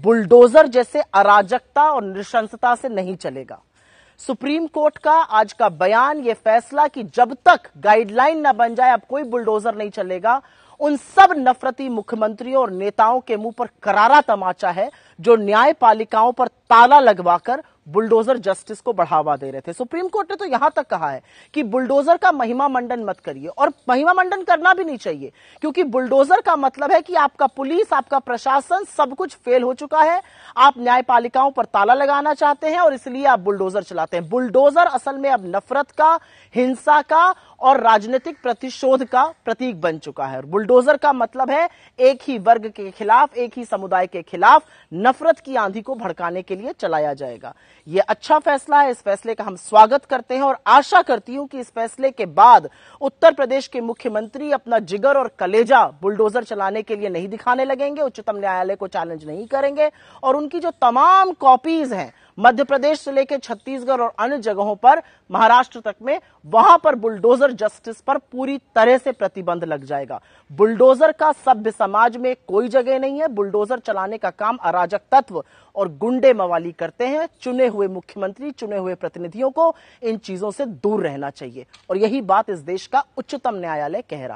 bulldozer जैसे अराजकता और निशंसता से नहीं चलेगा सुप्रीम कोर्ट का आज का बयान ये फैसला कि जब तक गाइडलाइन ना बन जाए अब कोई बुलडोजर नहीं चलेगा उन सब नफरती मुख्यमंत्रियों और नेताओं के मुंह पर करारा तमाचा है जो न्यायपालिकाओं पर ताला लगवाकर बुलडोजर जस्टिस को बढ़ावा दे रहे थे सुप्रीम कोर्ट ने तो यहां तक कहा है कि बुलडोजर का महिमा मंडन मत करिए और महिमा मंडन करना भी नहीं चाहिए क्योंकि बुलडोजर का मतलब है कि आपका पुलिस आपका प्रशासन सब कुछ फेल हो चुका है आप न्यायपालिकाओं पर ताला लगाना चाहते हैं और इसलिए आप बुलडोजर चलाते हैं बुलडोजर असल में अब नफरत का हिंसा का और राजनीतिक प्रतिशोध का प्रतीक बन चुका है बुलडोजर का मतलब है एक ही वर्ग के खिलाफ एक ही समुदाय के खिलाफ नफरत की आंधी को भड़काने के लिए चलाया जाएगा ये अच्छा फैसला है इस फैसले का हम स्वागत करते हैं और आशा करती हूं कि इस फैसले के बाद उत्तर प्रदेश के मुख्यमंत्री अपना जिगर और कलेजा बुलडोजर चलाने के लिए नहीं दिखाने लगेंगे उच्चतम न्यायालय को चैलेंज नहीं करेंगे और उनकी जो तमाम कॉपीज हैं मध्य प्रदेश से लेकर छत्तीसगढ़ और अन्य जगहों पर महाराष्ट्र तक में वहां पर बुलडोजर जस्टिस पर पूरी तरह से प्रतिबंध लग जाएगा बुलडोजर का सभ्य समाज में कोई जगह नहीं है बुलडोजर चलाने का काम अराजक तत्व और गुंडे मवाली करते हैं चुने हुए मुख्यमंत्री चुने हुए प्रतिनिधियों को इन चीजों से दूर रहना चाहिए और यही बात इस देश का उच्चतम न्यायालय कह रहा